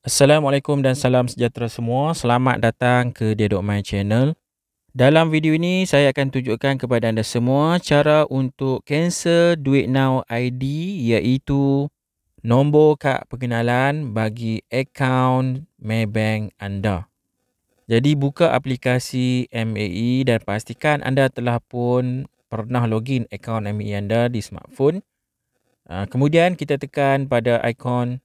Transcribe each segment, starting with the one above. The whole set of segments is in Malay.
Assalamualaikum dan salam sejahtera semua. Selamat datang ke Dedok My Channel. Dalam video ini, saya akan tunjukkan kepada anda semua cara untuk cancel Duit Now ID iaitu nombor kad pengenalan bagi akaun Maybank anda. Jadi buka aplikasi MAE dan pastikan anda telah pun pernah login akaun MAE anda di smartphone. Ah, kemudian kita tekan pada ikon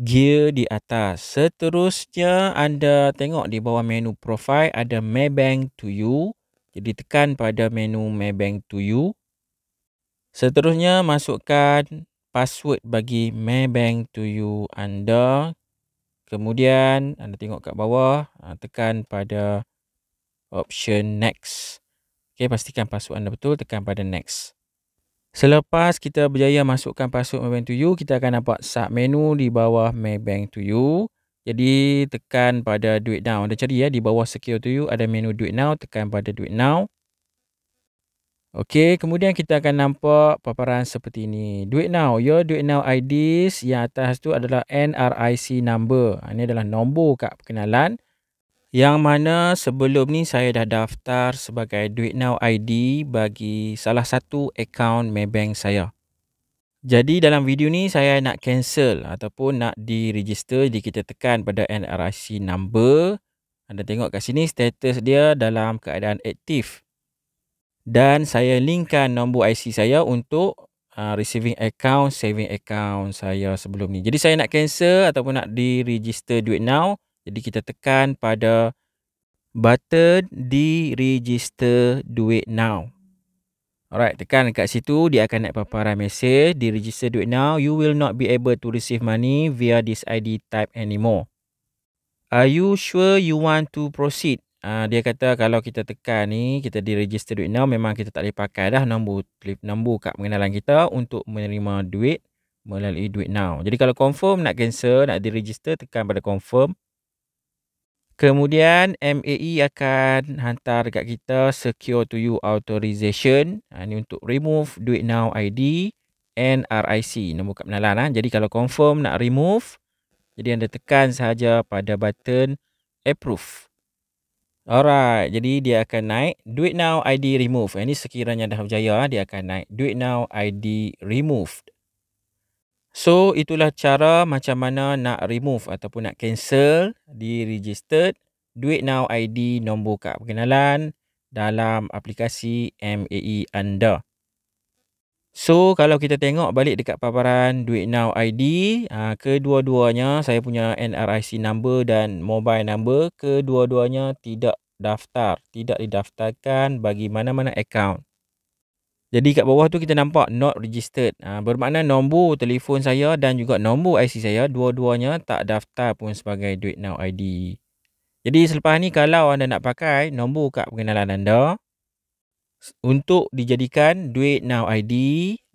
gear di atas. Seterusnya anda tengok di bawah menu profile ada Maybank to you. Jadi tekan pada menu Maybank to you. Seterusnya masukkan password bagi Maybank to you anda. Kemudian anda tengok kat bawah ah, tekan pada option next. Okey pastikan password anda betul tekan pada next. Selepas kita berjaya masukkan password Maybank to you, kita akan nampak sub menu di bawah Maybank to you. Jadi tekan pada duit now. Anda cari ya di bawah secure to you ada menu duit now. Tekan pada duit now. Okey, kemudian kita akan nampak paparan seperti ini. Duit now, your ya, duit now IDs yang atas tu adalah NRIC number. Ha, ini adalah nombor kad perkenalan. Yang mana sebelum ni saya dah daftar sebagai duit now ID bagi salah satu akaun Maybank saya. Jadi dalam video ni saya nak cancel ataupun nak diregister jadi kita tekan pada NRIC number. Anda tengok kat sini status dia dalam keadaan aktif. Dan saya linkkan nombor IC saya untuk uh, receiving account, saving account saya sebelum ni. Jadi saya nak cancel ataupun nak diregister duit now. Jadi kita tekan pada button di register duit now. Alright, tekan kat situ dia akan naik paparan mesej di register duit now you will not be able to receive money via this ID type anymore. Are you sure you want to proceed? Uh, dia kata kalau kita tekan ni kita di register duit now memang kita tak boleh pakai dah nombor clip nombor kad pengenalan kita untuk menerima duit melalui duit now. Jadi kalau confirm nak cancel nak di register tekan pada confirm. Kemudian MAE akan hantar dekat kita secure to you authorization. Ha, ini untuk remove duit now ID and RIC. Nombor kad penalan. Ha. Jadi kalau confirm nak remove. Jadi anda tekan sahaja pada button approve. Alright. Jadi dia akan naik duit now ID remove. Ha, ini sekiranya dah berjaya ha, dia akan naik duit now ID removed. So itulah cara macam mana nak remove ataupun nak cancel di registered duit now ID nombor kad perkenalan dalam aplikasi MAE anda. So kalau kita tengok balik dekat paparan duit now ID, ah, kedua-duanya saya punya NRIC number dan mobile number, kedua-duanya tidak daftar, tidak didaftarkan bagi mana-mana account. Jadi kat bawah tu kita nampak not registered. Ha, bermakna nombor telefon saya dan juga nombor IC saya dua-duanya tak daftar pun sebagai duit now ID. Jadi selepas ni kalau anda nak pakai nombor kad pengenalan anda untuk dijadikan duit now ID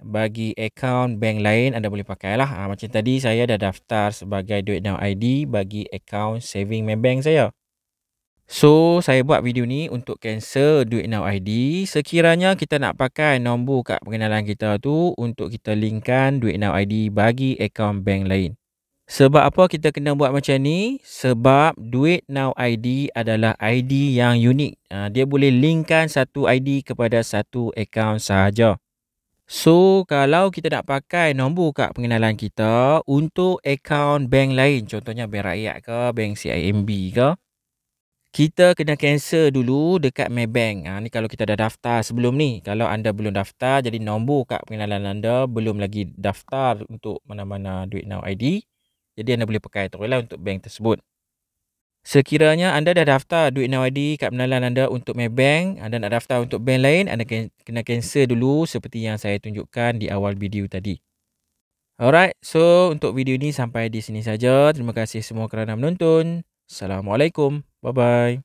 bagi akaun bank lain anda boleh pakailah. Ha, macam tadi saya dah daftar sebagai duit now ID bagi akaun saving my bank saya. So saya buat video ni untuk cancel duit now ID Sekiranya kita nak pakai nombor kad pengenalan kita tu Untuk kita linkkan duit now ID bagi akaun bank lain Sebab apa kita kena buat macam ni? Sebab duit now ID adalah ID yang unik ha, Dia boleh linkkan satu ID kepada satu akaun sahaja So kalau kita nak pakai nombor kad pengenalan kita untuk akaun bank lain contohnya bank rakyat ke bank CIMB ke kita kena cancel dulu dekat Maybank. Ha, ni kalau kita dah daftar sebelum ni. Kalau anda belum daftar, jadi nombor kad pengenalan anda belum lagi daftar untuk mana-mana duit now ID. Jadi anda boleh pakai terus lah untuk bank tersebut. Sekiranya anda dah daftar duit now ID kad pengenalan anda untuk Maybank, anda nak daftar untuk bank lain, anda kena cancel dulu seperti yang saya tunjukkan di awal video tadi. Alright, so untuk video ni sampai di sini saja. Terima kasih semua kerana menonton. Assalamualaikum. Bye bye.